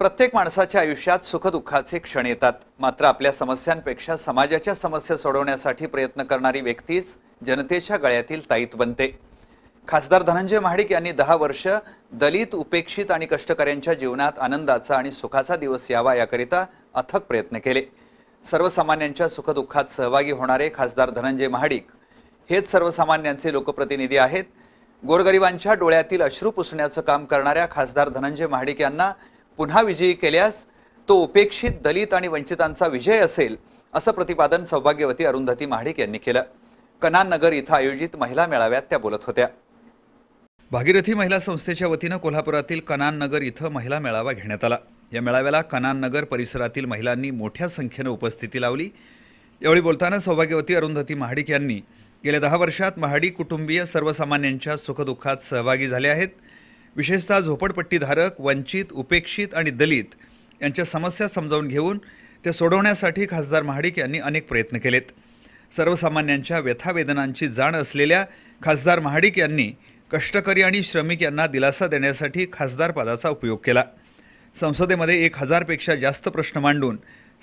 प्रत्येक माणसाच्या आयुष्यात सुखदुःखाचे क्षण येतात मात्र आपल्या समस्यांपेक्षा समाजाच्या समस्या सोडवण्यासाठी प्रयत्न करणारी व्यक्तीच जनतेच्या गळ्यातील ताईत बनते खासदार धनंजय महाडिक यांनी दहा वर्ष दलित उपेक्षित आणि कष्टकऱ्यांच्या जीवनात आनंदाचा आणि सुखाचा दिवस यावा याकरिता अथक प्रयत्न केले सर्वसामान्यांच्या सुखदुःखात सहभागी होणारे खासदार धनंजय महाडिक हेच सर्वसामान्यांचे लोकप्रतिनिधी आहेत गोरगरिबांच्या डोळ्यातील अश्रू पुसण्याचं काम करणाऱ्या खासदार धनंजय महाडिक यांना पुन्हा विजयी केल्यास तो उपेक्षित दलित आणि वंचितांचा विजय असेल असं प्रतिपादन सौभाग्यवती अरुंधती महाडिक यांनी केलं कनान नगर इथं आयोजित महिला मेळाव्यात त्या बोलत होत्या भागीरथी महिला संस्थेच्या वतीनं कोल्हापुरातील कनान नगर इथं महिला मेळावा घेण्यात आला या मेळाव्याला कनान नगर परिसरातील महिलांनी मोठ्या संख्येनं उपस्थिती लावली यावेळी बोलताना सौभाग्यवती अरुंधती महाडिक यांनी गेल्या दहा वर्षात महाडिक कुटुंबीय सर्वसामान्यांच्या सुखदुःखात सहभागी झाले आहेत विशेषतः झोपडपट्टीधारक वंचित उपेक्षित आणि दलित यांच्या समस्या समजावून घेऊन ते सोडवण्यासाठी खासदार महाडिक यांनी अनेक प्रयत्न केलेत सर्वसामान्यांच्या व्यथावेदनांची जाण असलेल्या खासदार महाडिक यांनी कष्टकरी आणि श्रमिक यांना दिलासा देण्यासाठी खासदार पदाचा उपयोग केला संसदेमध्ये एक हजारपेक्षा जास्त प्रश्न मांडून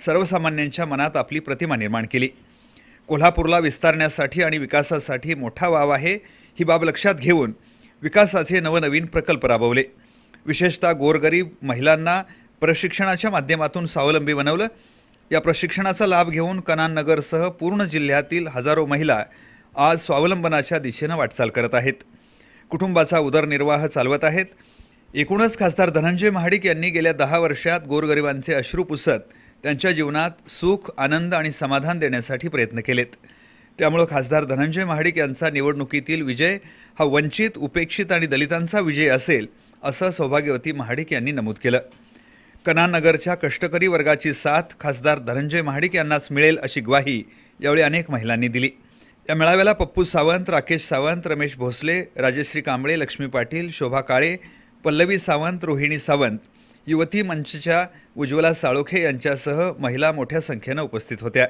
सर्वसामान्यांच्या मनात आपली प्रतिमा निर्माण केली कोल्हापूरला विस्तारण्यासाठी आणि विकासासाठी मोठा वाव आहे ही बाब लक्षात घेऊन विकासाचे नवनवीन प्रकल्प राबवले विशेषतः गोरगरीब महिलांना प्रशिक्षणाच्या माध्यमातून स्वावलंबी बनवलं या प्रशिक्षणाचा लाभ घेऊन कनाननगरसह पूर्ण जिल्ह्यातील हजारो महिला आज स्वावलंबनाच्या दिशेनं वाटचाल करत आहेत कुटुंबाचा उदरनिर्वाह चालवत आहेत एकूणच खासदार धनंजय महाडिक यांनी गेल्या दहा वर्षात गोरगरिबांचे अश्रू पुसत त्यांच्या जीवनात सुख आनंद आणि समाधान देण्यासाठी प्रयत्न केलेत त्यामुळं खासदार धनंजय महाडिक यांचा निवडणुकीतील विजय हा वंचित उपेक्षित आणि दलितांचा विजय असेल असं सौभाग्यवती महाडिक यांनी नमूद केलं कनानगरच्या कष्टकरी वर्गाची साथ खासदार धनंजय महाडिक यांनाच मिळेल अशी ग्वाही यावेळी अनेक महिलांनी दिली या मेळाव्याला पप्पू सावंत राकेश सावंत रमेश भोसले राजश्री कांबळे लक्ष्मी पाटील शोभा काळे पल्लवी सावंत रोहिणी सावंत युवती मंचच्या उज्ज्वला साळोखे यांच्यासह महिला मोठ्या संख्येनं उपस्थित होत्या